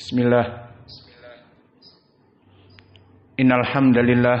Bismillah. Innal hamdalillah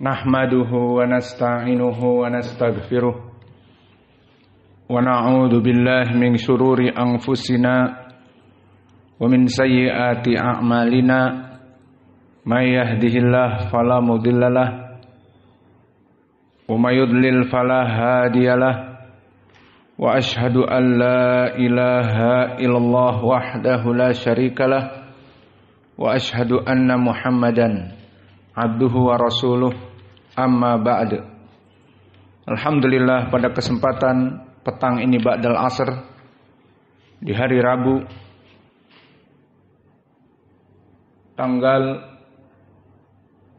nahmaduhu wa nasta'inuhu wa nastaghfiruh wa na'udzu billahi min shururi anfusina wa min sayyiati a'malina may yahdihillahu fala mudhillalah wa may yudlil fala hadiyalah واشهد ان لا اله الا الله وحده لا شريك له واشهد ان محمدا عبده ورسوله amma ba'd Alhamdulillah pada kesempatan petang ini ba'dal asr di hari Rabu tanggal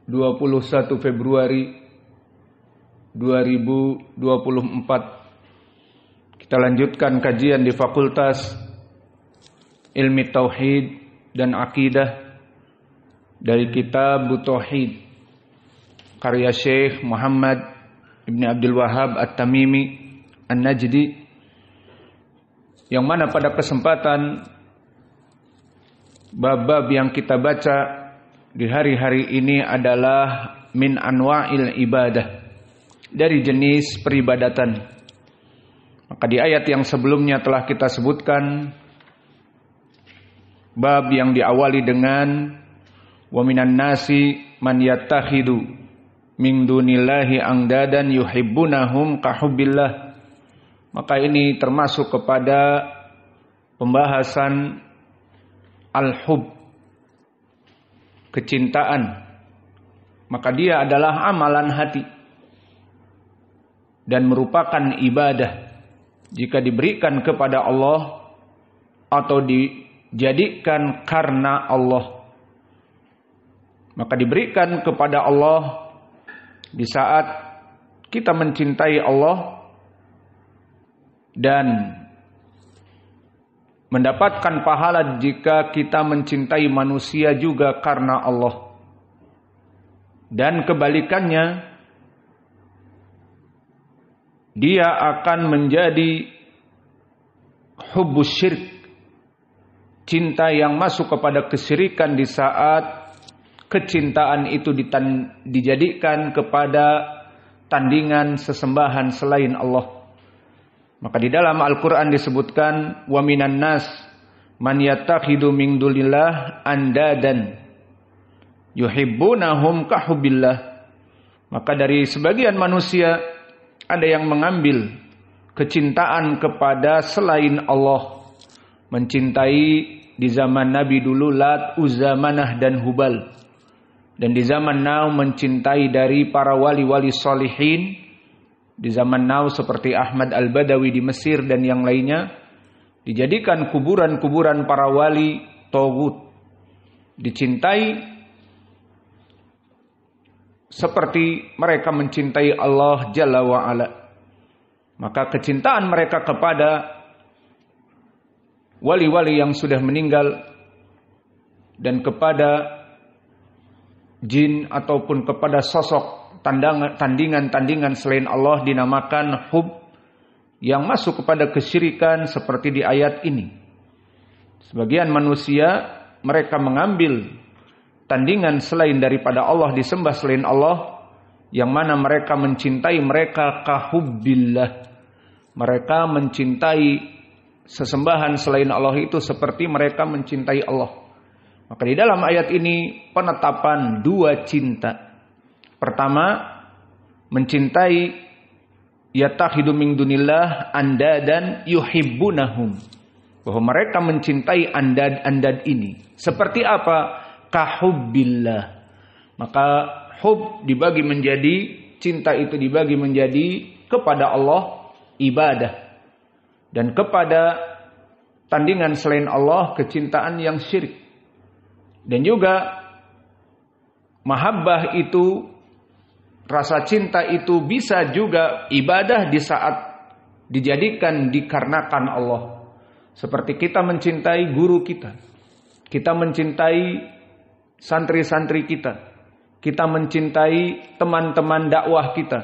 21 Februari 2024 kita lanjutkan kajian di Fakultas Ilmi Tauhid dan Akidah dari kitab Tauhid karya Syekh Muhammad Ibn Abdul Wahab At-Tamimi An-Najdi yang mana pada kesempatan bab-bab yang kita baca di hari-hari ini adalah min anwa'il ibadah dari jenis peribadatan maka di ayat yang sebelumnya telah kita sebutkan bab yang diawali dengan wa minan nasi man yattakhidu min dunillahi angdadan yuhibbunahum kahubillah Maka ini termasuk kepada pembahasan al-hub kecintaan maka dia adalah amalan hati dan merupakan ibadah jika diberikan kepada Allah atau dijadikan karena Allah. Maka diberikan kepada Allah di saat kita mencintai Allah dan mendapatkan pahala jika kita mencintai manusia juga karena Allah. Dan kebalikannya, dia akan menjadi hubbus syirik cinta yang masuk kepada kesyirikan di saat kecintaan itu ditan, dijadikan kepada tandingan sesembahan selain Allah maka di dalam Al-Qur'an disebutkan wa minan nas man yattakhidu min dulillah andadan yuhibbunahum kahubillah maka dari sebagian manusia ada yang mengambil kecintaan kepada selain Allah. Mencintai di zaman Nabi dulu Lat, Uzamanah dan Hubal. Dan di zaman now mencintai dari para wali-wali solihin. Di zaman now seperti Ahmad Al-Badawi di Mesir dan yang lainnya. Dijadikan kuburan-kuburan para wali togut. Dicintai seperti mereka mencintai Allah Jalla wa'ala. Maka kecintaan mereka kepada wali-wali yang sudah meninggal dan kepada jin ataupun kepada sosok tandingan-tandingan selain Allah dinamakan hub yang masuk kepada kesyirikan seperti di ayat ini. Sebagian manusia mereka mengambil tandingan selain daripada Allah disembah selain Allah yang mana mereka mencintai mereka kahubillah, mereka mencintai sesembahan selain Allah itu seperti mereka mencintai Allah maka di dalam ayat ini penetapan dua cinta pertama mencintai yattakhidu min dunillah dan yuhibbunahum bahwa mereka mencintai andad-andad ini seperti apa Kahubillah Maka hub dibagi menjadi cinta itu dibagi menjadi kepada Allah ibadah dan kepada tandingan selain Allah kecintaan yang syirik. Dan juga mahabbah itu rasa cinta itu bisa juga ibadah di saat dijadikan dikarenakan Allah. Seperti kita mencintai guru kita, kita mencintai santri-santri kita. Kita mencintai teman-teman dakwah kita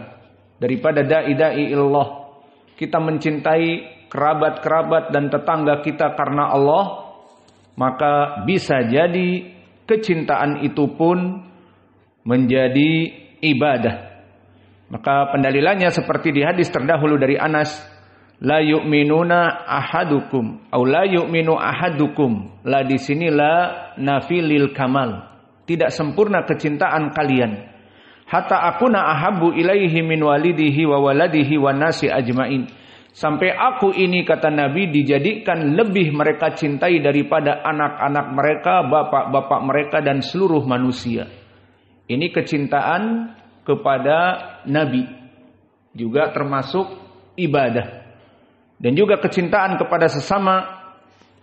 daripada dai-dai illah. Kita mencintai kerabat-kerabat dan tetangga kita karena Allah, maka bisa jadi kecintaan itu pun menjadi ibadah. Maka pendalilannya seperti di hadis terdahulu dari Anas la yu'minuna ahadukum au la yu'minu ahadukum la di sini la nafilil kamal tidak sempurna kecintaan kalian hatta na ahabu ilaihi min walidihi wa waladihi wa nasi ajmain sampai aku ini kata Nabi dijadikan lebih mereka cintai daripada anak-anak mereka, bapak-bapak mereka dan seluruh manusia. Ini kecintaan kepada Nabi juga termasuk ibadah dan juga kecintaan kepada sesama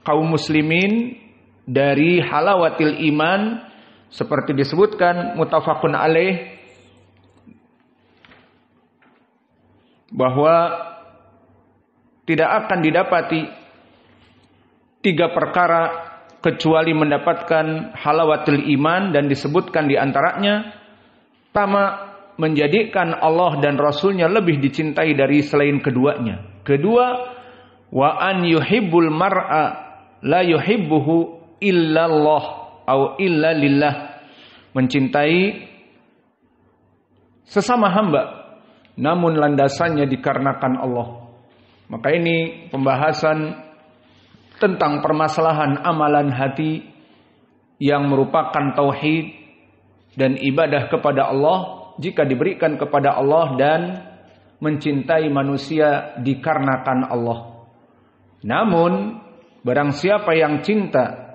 kaum muslimin dari halawatil iman seperti disebutkan mutafakun alaih bahwa tidak akan didapati tiga perkara kecuali mendapatkan halawatil iman dan disebutkan di antaranya pertama menjadikan Allah dan Rasulnya lebih dicintai dari selain keduanya. Kedua, wa an yuhibbul mar'a la yuhibbuhu illallah au illa lillah. Mencintai sesama hamba namun landasannya dikarenakan Allah. Maka ini pembahasan tentang permasalahan amalan hati yang merupakan tauhid dan ibadah kepada Allah jika diberikan kepada Allah dan mencintai manusia dikarenakan Allah. Namun, barang siapa yang cinta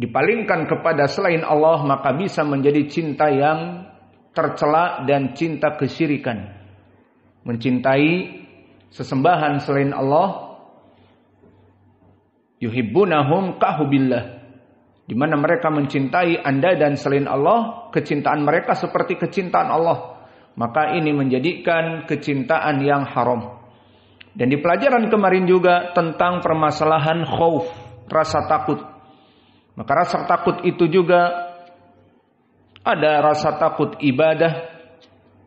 dipalingkan kepada selain Allah maka bisa menjadi cinta yang tercela dan cinta kesyirikan. Mencintai sesembahan selain Allah yuhibbunahum kahubillah di mana mereka mencintai Anda dan selain Allah, kecintaan mereka seperti kecintaan Allah maka ini menjadikan kecintaan yang haram. Dan di pelajaran kemarin juga tentang permasalahan khauf, rasa takut. Maka rasa takut itu juga ada rasa takut ibadah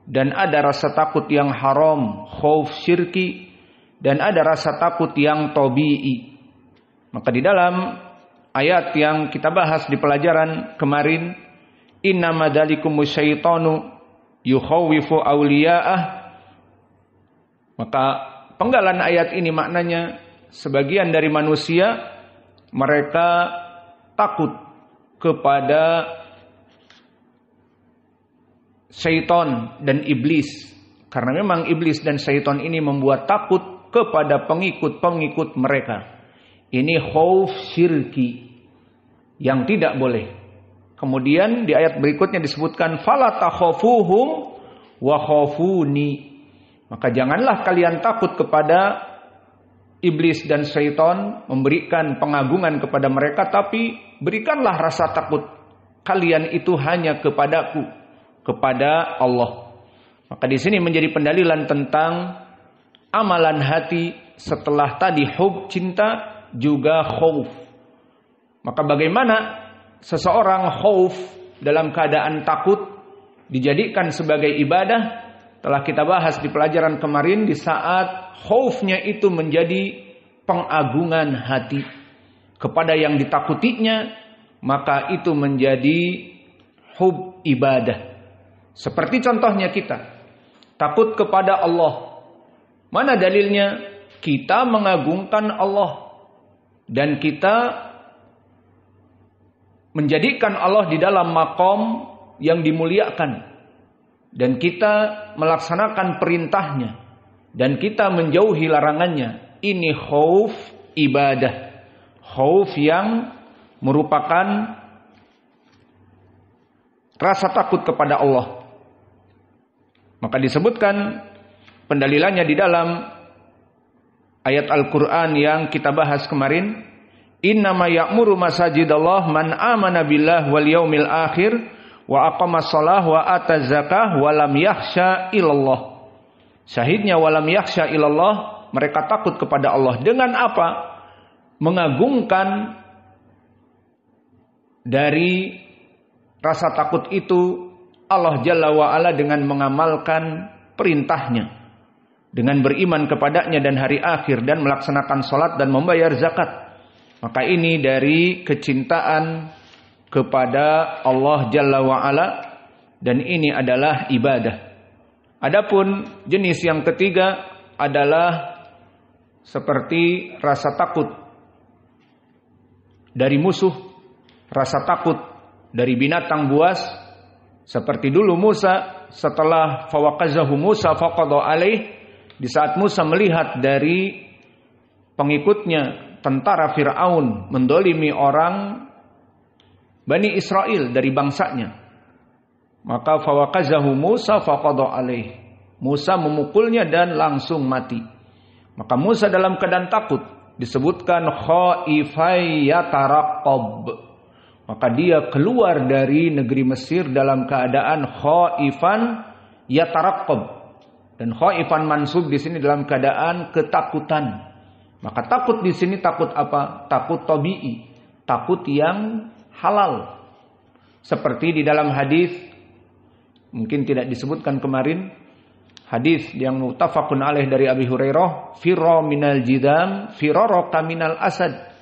dan ada rasa takut yang haram, khauf syirki dan ada rasa takut yang tobi'i. Maka di dalam ayat yang kita bahas di pelajaran kemarin, inna innamadalikumus syaitanu yukhawifu awliya'ah maka penggalan ayat ini maknanya sebagian dari manusia mereka takut kepada syaitan dan iblis karena memang iblis dan syaitan ini membuat takut kepada pengikut-pengikut mereka ini khauf syirki yang tidak boleh Kemudian di ayat berikutnya disebutkan fala takhafuhum wa khafuni. Maka janganlah kalian takut kepada iblis dan syaitan memberikan pengagungan kepada mereka tapi berikanlah rasa takut kalian itu hanya kepadaku kepada Allah. Maka di sini menjadi pendalilan tentang amalan hati setelah tadi hub cinta juga khauf. Maka bagaimana seseorang khauf dalam keadaan takut dijadikan sebagai ibadah telah kita bahas di pelajaran kemarin di saat khaufnya itu menjadi pengagungan hati kepada yang ditakutinya maka itu menjadi hub ibadah seperti contohnya kita takut kepada Allah mana dalilnya kita mengagungkan Allah dan kita menjadikan Allah di dalam makom yang dimuliakan dan kita melaksanakan perintahnya dan kita menjauhi larangannya ini khauf ibadah khauf yang merupakan rasa takut kepada Allah maka disebutkan pendalilannya di dalam ayat Al-Qur'an yang kita bahas kemarin Innama ya'muru masajidallah man amana billah wal yaumil akhir wa aqama shalah wa ata zakah wa lam yakhsha illallah. Syahidnya wa lam yakhsha illallah, mereka takut kepada Allah dengan apa? Mengagungkan dari rasa takut itu Allah Jalla wa dengan mengamalkan perintahnya dengan beriman kepadanya dan hari akhir dan melaksanakan salat dan membayar zakat maka ini dari kecintaan kepada Allah Jalla wa'ala dan ini adalah ibadah. Adapun jenis yang ketiga adalah seperti rasa takut dari musuh, rasa takut dari binatang buas seperti dulu Musa setelah fawakazahu Musa fakadu alaih di saat Musa melihat dari pengikutnya tentara Fir'aun mendolimi orang Bani Israel dari bangsanya. Maka fawakazahu Musa faqadu alaih. Musa memukulnya dan langsung mati. Maka Musa dalam keadaan takut disebutkan khaifai Maka dia keluar dari negeri Mesir dalam keadaan khaifan yatarakob. Dan khaifan mansub di sini dalam keadaan ketakutan. Maka takut di sini takut apa? Takut tabii, takut yang halal. Seperti di dalam hadis mungkin tidak disebutkan kemarin hadis yang mutafakun alaih dari Abi Hurairah, firro minal jidam, firro minal asad."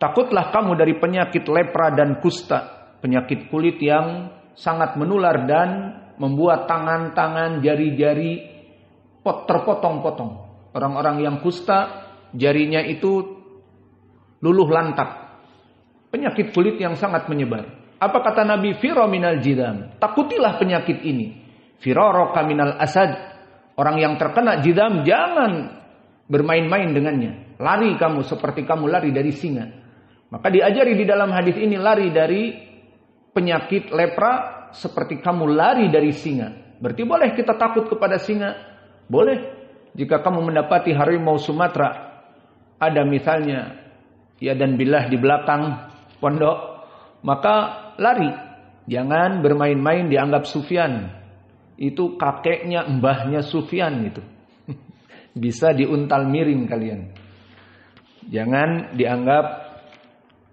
Takutlah kamu dari penyakit lepra dan kusta, penyakit kulit yang sangat menular dan membuat tangan-tangan, jari-jari terpotong-potong. Orang-orang yang kusta jarinya itu luluh lantak. Penyakit kulit yang sangat menyebar. Apa kata Nabi? Firo minal jidam. Takutilah penyakit ini. roka minal asad. Orang yang terkena jidam jangan bermain-main dengannya. Lari kamu seperti kamu lari dari singa. Maka diajari di dalam hadis ini lari dari penyakit lepra seperti kamu lari dari singa. Berarti boleh kita takut kepada singa? Boleh. Jika kamu mendapati harimau Sumatera ada misalnya ya dan bilah di belakang pondok, maka lari. Jangan bermain-main dianggap Sufyan. Itu kakeknya, mbahnya Sufyan itu. Bisa diuntal miring kalian. Jangan dianggap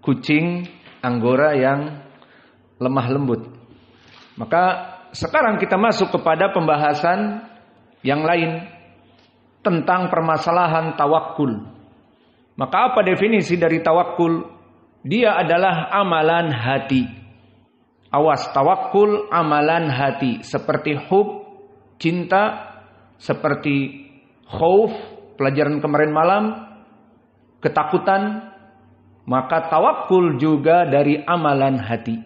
kucing anggora yang lemah lembut. Maka sekarang kita masuk kepada pembahasan yang lain tentang permasalahan tawakul. Maka apa definisi dari tawakul? Dia adalah amalan hati. Awas, tawakul amalan hati. Seperti hub, cinta, seperti khauf, pelajaran kemarin malam, ketakutan. Maka tawakul juga dari amalan hati.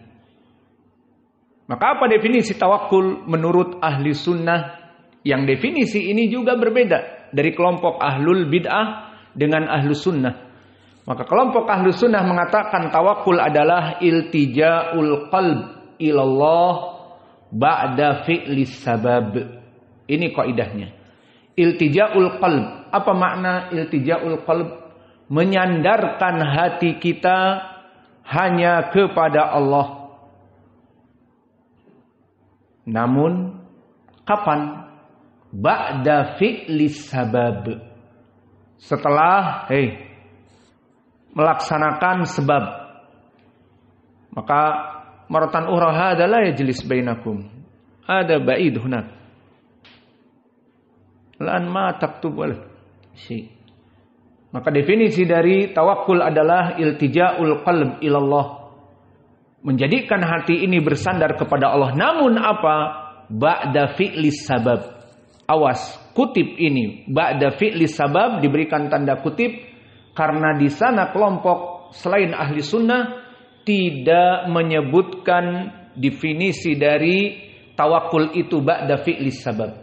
Maka apa definisi tawakul menurut ahli sunnah? Yang definisi ini juga berbeda dari kelompok ahlul bid'ah dengan ahlu sunnah. Maka kelompok ahlu sunnah mengatakan tawakul adalah iltija'ul qalb ilallah ba'da fi'lis sabab. Ini kaidahnya. Iltija'ul qalb. Apa makna iltija'ul qalb? Menyandarkan hati kita hanya kepada Allah. Namun kapan? Ba'da fi'lis sabab setelah hey, melaksanakan sebab maka maratan uraha adalah ya jelis bainakum ada baid hunak lan ma taktub si maka definisi dari tawakul adalah iltijaul qalb ilallah menjadikan hati ini bersandar kepada Allah namun apa ba'da fi'lis sabab Awas, kutip ini ba'da fi'li sabab diberikan tanda kutip karena di sana kelompok selain ahli sunnah tidak menyebutkan definisi dari tawakul itu ba'da fi'li sabab.